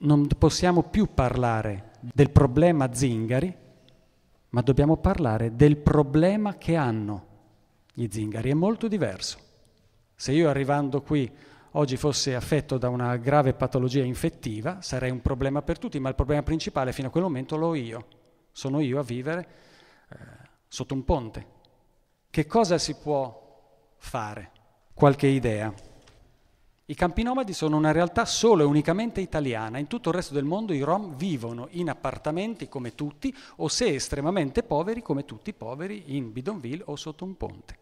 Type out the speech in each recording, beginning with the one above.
non possiamo più parlare del problema zingari, ma dobbiamo parlare del problema che hanno gli zingari. È molto diverso. Se io arrivando qui oggi fossi affetto da una grave patologia infettiva, sarei un problema per tutti, ma il problema principale fino a quel momento l'ho io. Sono io a vivere eh, sotto un ponte. Che cosa si può fare? Qualche idea. I campi nomadi sono una realtà solo e unicamente italiana, in tutto il resto del mondo i Rom vivono in appartamenti come tutti o se estremamente poveri come tutti i poveri in bidonville o sotto un ponte.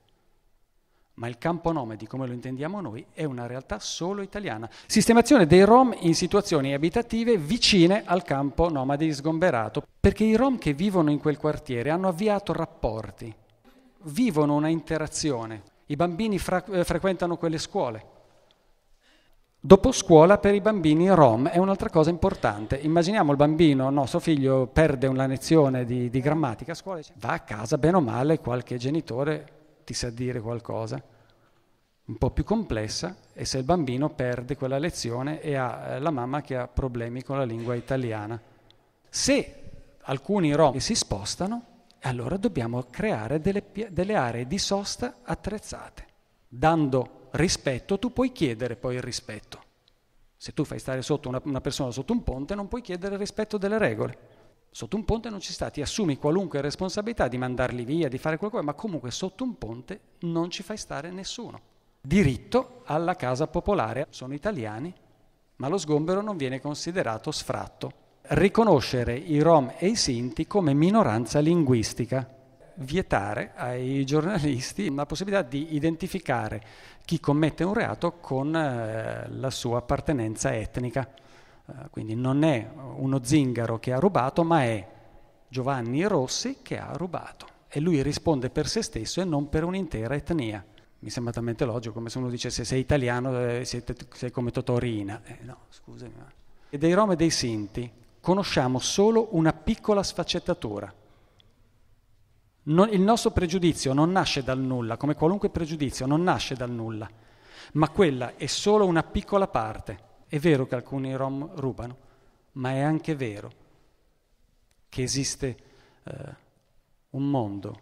Ma il campo nomadi, come lo intendiamo noi, è una realtà solo italiana. Sistemazione dei Rom in situazioni abitative vicine al campo nomadi sgomberato, perché i Rom che vivono in quel quartiere hanno avviato rapporti, vivono una interazione. I bambini fra- eh, frequentano quelle scuole, Dopo scuola per i bambini rom è un'altra cosa importante. Immaginiamo il bambino, nostro figlio, perde una lezione di, di grammatica a scuola, dice, va a casa bene o male, qualche genitore ti sa dire qualcosa un po' più complessa e se il bambino perde quella lezione e ha eh, la mamma che ha problemi con la lingua italiana. Se alcuni rom si spostano, allora dobbiamo creare delle, delle aree di sosta attrezzate, dando rispetto, tu puoi chiedere poi il rispetto. Se tu fai stare sotto una, una persona sotto un ponte non puoi chiedere il rispetto delle regole. Sotto un ponte non ci sta, ti assumi qualunque responsabilità di mandarli via, di fare qualcosa, ma comunque sotto un ponte non ci fai stare nessuno. Diritto alla casa popolare, sono italiani, ma lo sgombero non viene considerato sfratto. Riconoscere i rom e i sinti come minoranza linguistica vietare ai giornalisti la possibilità di identificare chi commette un reato con eh, la sua appartenenza etnica. Eh, quindi non è uno zingaro che ha rubato, ma è Giovanni Rossi che ha rubato. E lui risponde per se stesso e non per un'intera etnia. Mi sembra talmente logico, come se uno dicesse sei italiano, eh, sei, sei come Totorina. Eh, no, scusami. E dei Rom e dei Sinti conosciamo solo una piccola sfaccettatura non, il nostro pregiudizio non nasce dal nulla, come qualunque pregiudizio non nasce dal nulla, ma quella è solo una piccola parte. È vero che alcuni rom rubano, ma è anche vero che esiste eh, un mondo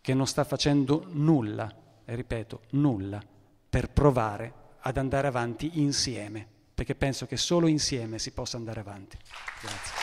che non sta facendo nulla, e ripeto, nulla, per provare ad andare avanti insieme, perché penso che solo insieme si possa andare avanti. Grazie.